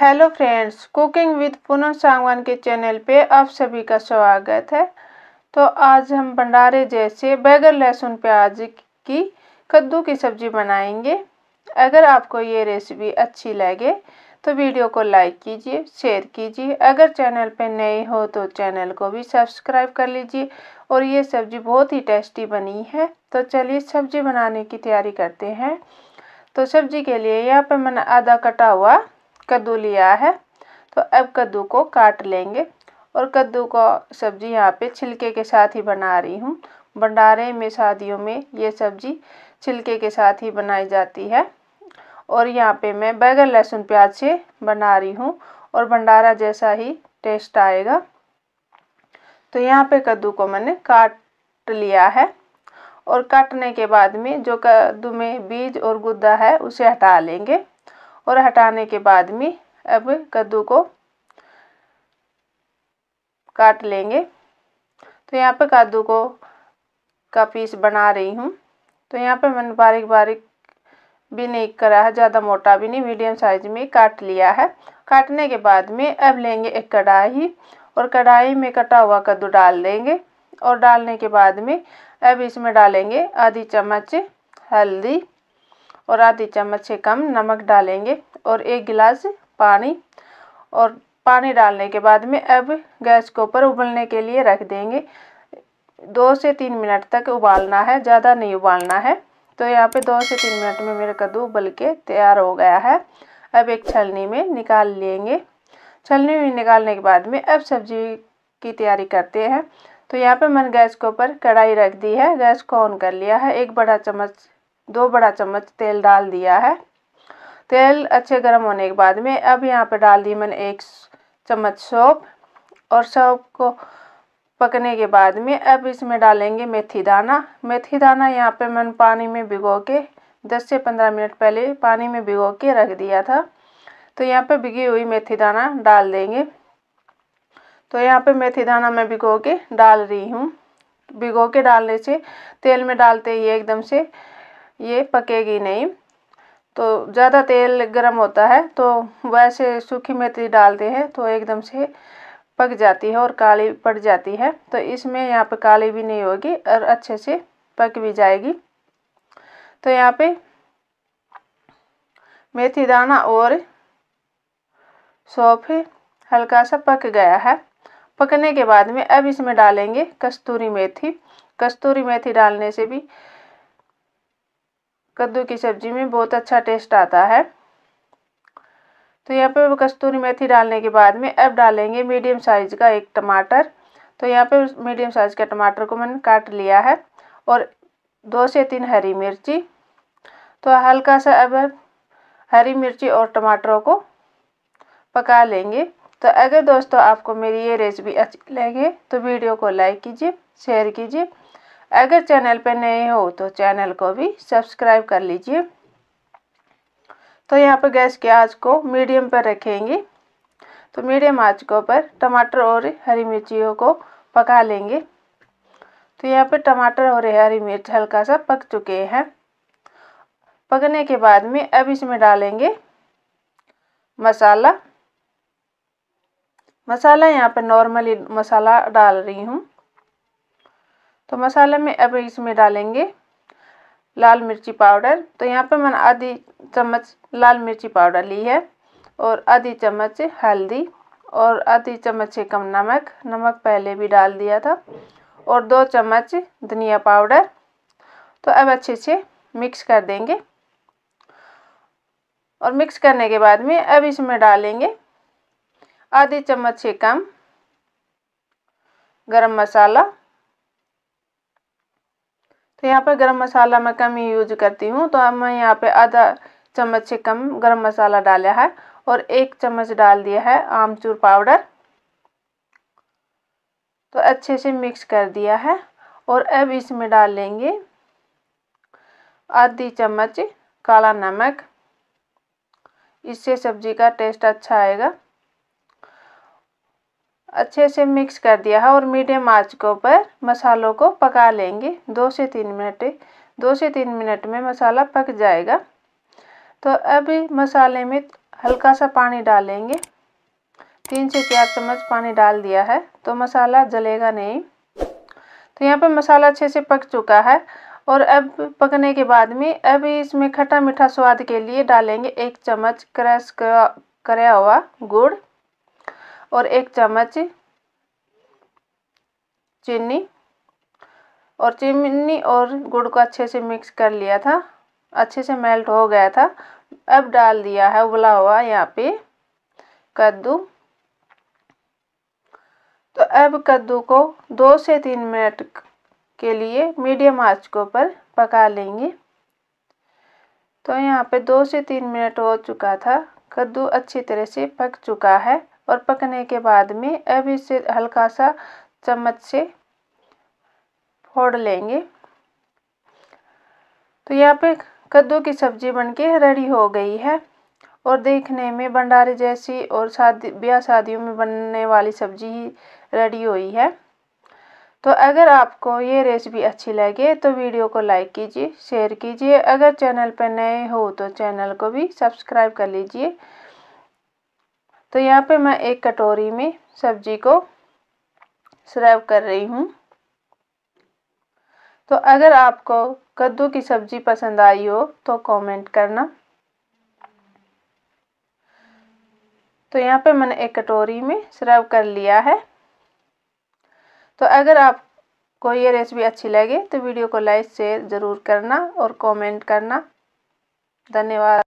hello friends cooking with Poonam Sangwan के channel पे आप सभी का स्वागत है तो आज हम भंडारे जैसे बैगर लहसुन प्याज की कद्दू की सब्ज़ी बनाएंगे अगर आपको ये रेसिपी अच्छी लगे तो वीडियो को लाइक कीजिए शेयर कीजिए अगर चैनल पे नए हो तो चैनल को भी सब्सक्राइब कर लीजिए और ये सब्ज़ी बहुत ही टेस्टी बनी है तो चलिए सब्ज़ी बनाने की तैयारी करते हैं तो सब्ज़ी के लिए यहाँ पर मैंने आधा कटा हुआ कद्दू लिया है तो अब कद्दू को काट लेंगे और कद्दू का सब्जी यहाँ पे छिलके के साथ ही बना रही हूँ भंडारे में शादियों में ये सब्जी छिलके के साथ ही बनाई जाती है और यहाँ पे मैं बैगन लहसुन प्याज से बना रही हूँ और भंडारा जैसा ही टेस्ट आएगा तो यहाँ पे कद्दू को मैंने काट लिया है और काटने के बाद में जो कद्दू में बीज और गुद्दा है उसे हटा लेंगे और हटाने के बाद में अब कद्दू को काट लेंगे तो यहाँ पर कद्दू को का पीस बना रही हूँ तो यहाँ पर मैंने बारीक बारीक भी नहीं करा है ज़्यादा मोटा भी नहीं मीडियम साइज में काट लिया है काटने के बाद में अब लेंगे एक कढ़ाई और कढ़ाई में कटा हुआ कद्दू डाल देंगे और डालने के बाद में अब इसमें डालेंगे आधी चम्मच हल्दी और आधी चम्मच से कम नमक डालेंगे और एक गिलास पानी और पानी डालने के बाद में अब गैस के ऊपर उबलने के लिए रख देंगे दो से तीन मिनट तक उबालना है ज़्यादा नहीं उबालना है तो यहाँ पे दो से तीन मिनट में मेरा कद्दू उबल के तैयार हो गया है अब एक छलनी में निकाल लेंगे छलनी में निकालने के बाद में अब सब्जी की तैयारी करते हैं तो यहाँ पे मैंने गैस के ऊपर कढ़ाई रख दी है गैस को ऑन कर लिया है एक बड़ा चम्मच दो बड़ा चम्मच तेल डाल दिया है तेल अच्छे गर्म होने के बाद में अब यहाँ पर डाल दी मैंने एक चम्मच सौंप और सौंप को पकने के बाद में अब इसमें डालेंगे मेथी दाना मेथी दाना यहाँ पे मैंने पानी में भिगो के 10 से 15 मिनट पहले पानी में भिगो के रख दिया था तो यहाँ पे भिगी हुई मेथी दाना डाल देंगे तो यहाँ पे मेथी दाना मैं भिगो के डाल रही हूँ भिगो के डालने से तेल में डालते ही एकदम से ये पकेगी नहीं तो ज़्यादा तेल गर्म होता है तो वैसे सूखी मेथी डालते हैं तो एकदम से पक जाती है और काली पड़ जाती है तो इसमें यहाँ पे काली भी नहीं होगी और अच्छे से पक भी जाएगी तो यहाँ पे मेथी दाना और सौंफ हल्का सा पक गया है पकने के बाद में अब इसमें डालेंगे कस्तूरी मेथी कस्तूरी मेथी डालने से भी कद्दू की सब्ज़ी में बहुत अच्छा टेस्ट आता है तो यहाँ पे कस्तूरी मेथी डालने के बाद में अब डालेंगे मीडियम साइज़ का एक टमाटर तो यहाँ पे मीडियम साइज़ के टमाटर को मैंने काट लिया है और दो से तीन हरी मिर्ची तो हल्का सा अब हरी मिर्ची और टमाटरों को पका लेंगे तो अगर दोस्तों आपको मेरी ये रेसिपी अच्छी लगे तो वीडियो को लाइक कीजिए शेयर कीजिए अगर चैनल पर नए हो तो चैनल को भी सब्सक्राइब कर लीजिए तो यहाँ पर गैस के आँच को मीडियम पर रखेंगे तो मीडियम आँच को पर टमाटर और हरी मिर्चियों को पका लेंगे तो यहाँ पर टमाटर और हरी मिर्च हल्का सा पक चुके हैं पकने के बाद में अब इसमें डालेंगे मसाला मसाला यहाँ पर नॉर्मली मसाला डाल रही हूँ तो मसाले में अब इसमें डालेंगे लाल मिर्ची पाउडर तो यहाँ पर मैंने आधी चम्मच लाल मिर्ची पाउडर ली है और आधी चम्मच हल्दी और आधी चम्मच से कम नमक नमक पहले भी डाल दिया था और दो चम्मच धनिया पाउडर तो अब अच्छे से मिक्स कर देंगे और मिक्स करने के बाद में अब इसमें डालेंगे आधी चम्मच से कम गरम मसाला तो यहाँ पर गरम मसाला मैं कम ही यूज करती हूँ तो अब मैं यहाँ पे आधा चम्मच से कम गरम मसाला डाला है और एक चम्मच डाल दिया है आमचूर पाउडर तो अच्छे से मिक्स कर दिया है और अब इसमें डाल लेंगे आधी चम्मच काला नमक इससे सब्जी का टेस्ट अच्छा आएगा अच्छे से मिक्स कर दिया है और मीडियम आंच के ऊपर मसालों को पका लेंगे दो से तीन मिनट दो से तीन मिनट में मसाला पक जाएगा तो अभी मसाले में हल्का सा पानी डालेंगे तीन से चार चम्मच पानी डाल दिया है तो मसाला जलेगा नहीं तो यहाँ पर मसाला अच्छे से पक चुका है और अब पकने के बाद में अभी इसमें खट्टा मीठा स्वाद के लिए डालेंगे एक चम्मच क्रश करा हुआ गुड़ और एक चम्मच चीनी और चीनी और गुड़ को अच्छे से मिक्स कर लिया था अच्छे से मेल्ट हो गया था अब डाल दिया है उबला हुआ यहाँ पे कद्दू तो अब कद्दू को दो से तीन मिनट के लिए मीडियम आंच के ऊपर पका लेंगे तो यहाँ पे दो से तीन मिनट हो चुका था कद्दू अच्छी तरह से पक चुका है और पकने के बाद में अब इसे हल्का सा चम्मच से फोड़ लेंगे तो यहाँ पे कद्दू की सब्जी बनके रेडी हो गई है और देखने में भंडारे जैसी और शादी ब्याह शादियों में बनने वाली सब्जी ही रेडी हुई है तो अगर आपको ये रेसिपी अच्छी लगे तो वीडियो को लाइक कीजिए शेयर कीजिए अगर चैनल पर नए हो तो चैनल को भी सब्सक्राइब कर लीजिए तो यहाँ पे मैं एक कटोरी में सब्जी को सर्व कर रही हूँ तो अगर आपको कद्दू की सब्ज़ी पसंद आई हो तो कमेंट करना तो यहाँ पे मैंने एक कटोरी में सर्व कर लिया है तो अगर आपको ये रेसिपी अच्छी लगे तो वीडियो को लाइक शेयर ज़रूर करना और कमेंट करना धन्यवाद